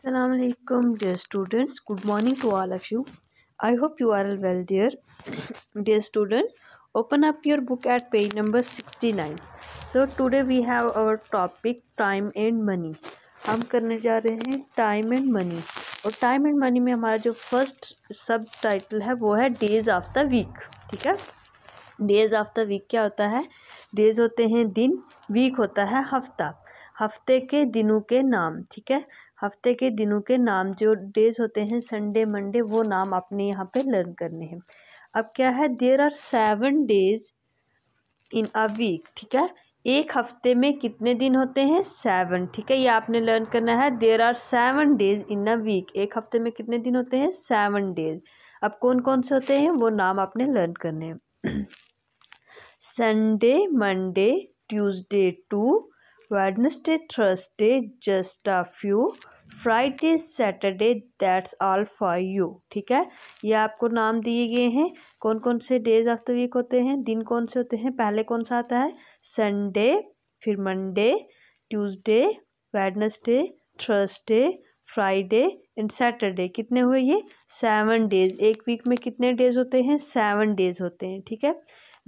Assalamualaikum dear students good morning to all of you I hope you are all well dear dear students open up your book at page number 69 so today we have our topic time and money हम करने जा रहे हैं time and money और time and money में हमारा जो first सब टाइटल है वो है डेज ऑफ द वीक ठीक है डेज ऑफ द वीक क्या होता है डेज होते हैं दिन वीक होता है हफ्ता हफ्ते के दिनों के नाम ठीक है हफ़्ते के दिनों के नाम जो डेज़ होते हैं संडे मंडे वो नाम आपने यहाँ पे लर्न करने हैं अब क्या है there are seven days in a week ठीक है एक हफ्ते में कितने दिन होते हैं सेवन ठीक है ये आपने लर्न करना है there are seven days in a week एक हफ्ते में कितने दिन होते हैं सेवन डेज अब कौन कौन से होते हैं वो नाम आपने लर्न करने हैं Sunday Monday Tuesday too wednesday thursday just a few Friday Saturday that's all for you ठीक है ये आपको नाम दिए गए हैं कौन कौन से डेज ऑफ द वीक होते हैं दिन कौन से होते हैं पहले कौन सा आता है संडे फिर Monday Tuesday Wednesday Thursday Friday and Saturday कितने हुए ये सेवन डेज एक वीक में कितने डेज होते हैं सेवन डेज होते हैं ठीक है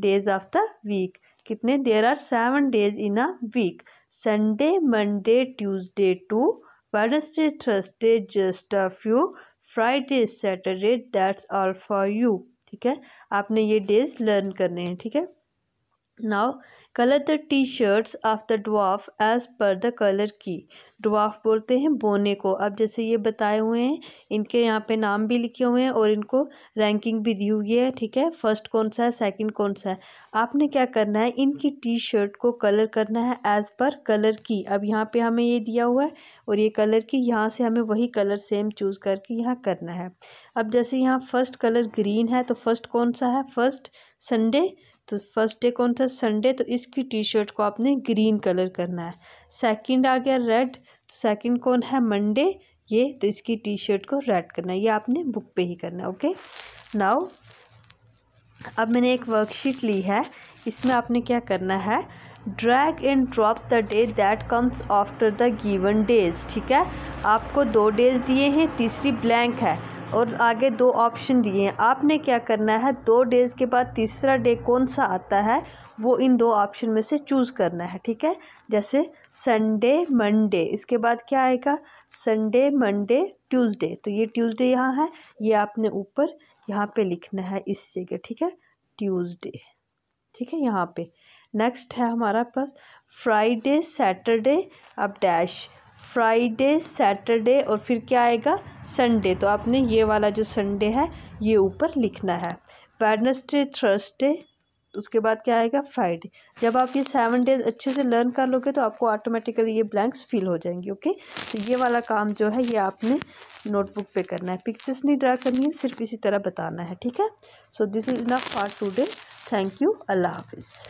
डेज ऑफ द वीक कितने there are seven days in a week Sunday Monday Tuesday too Wednesday Thursday just of you Friday Saturday that's all for you ठीक है आपने ये डेज लर्न करने हैं ठीक है now colour the T shirts of the dwarf as per the colour की dwarf बोलते हैं बोने को अब जैसे ये बताए हुए हैं इनके यहाँ पे नाम भी लिखे हुए हैं और इनको रैंकिंग भी दी हुई है ठीक है फर्स्ट कौन सा है सेकंड कौन सा है आपने क्या करना है इनकी टी शर्ट को कलर करना है एज़ पर कलर की अब यहाँ पे हमें ये दिया हुआ है और ये कलर की यहाँ से हमें वही कलर सेम चूज़ करके यहाँ करना है अब जैसे यहाँ फर्स्ट कलर ग्रीन है तो फर्स्ट कौन सा है फर्स्ट संडे तो फर्स्ट डे कौन सा संडे तो इसकी टी शर्ट को आपने ग्रीन कलर करना है सेकंड आ गया रेड तो सेकंड कौन है मंडे ये तो इसकी टी शर्ट को रेड करना है ये आपने बुक पे ही करना है ओके नाउ अब मैंने एक वर्कशीट ली है इसमें आपने क्या करना है drag and drop the day that comes after the given days ठीक है आपको दो डेज दिए हैं तीसरी ब्लैंक है और आगे दो ऑप्शन दिए हैं आपने क्या करना है दो डेज़ के बाद तीसरा डे कौन सा आता है वो इन दो ऑप्शन में से चूज़ करना है ठीक है जैसे संडे मंडे इसके बाद क्या आएगा संडे मंडे ट्यूसडे तो ये ट्यूसडे यहाँ है ये आपने ऊपर यहाँ पे लिखना है इस जगह ठीक है ट्यूसडे ठीक है यहाँ पे नेक्स्ट है हमारा पास फ्राइडे सैटरडे अब डैश फ्राइडे सैटरडे और फिर क्या आएगा संडे तो आपने ये वाला जो संडे है ये ऊपर लिखना है वेडनेसडे थर्सडे उसके बाद क्या आएगा फ्राइडे जब आप ये सेवन डेज अच्छे से लर्न कर लोगे तो आपको ऑटोमेटिकली ये ब्लैंक्स फिल हो जाएंगे ओके तो ये वाला काम जो है ये आपने नोटबुक पे करना है पिक्चर्स नहीं ड्रा करनी है सिर्फ इसी तरह बताना है ठीक है so this is not for today thank you अल्लाह हाफिज़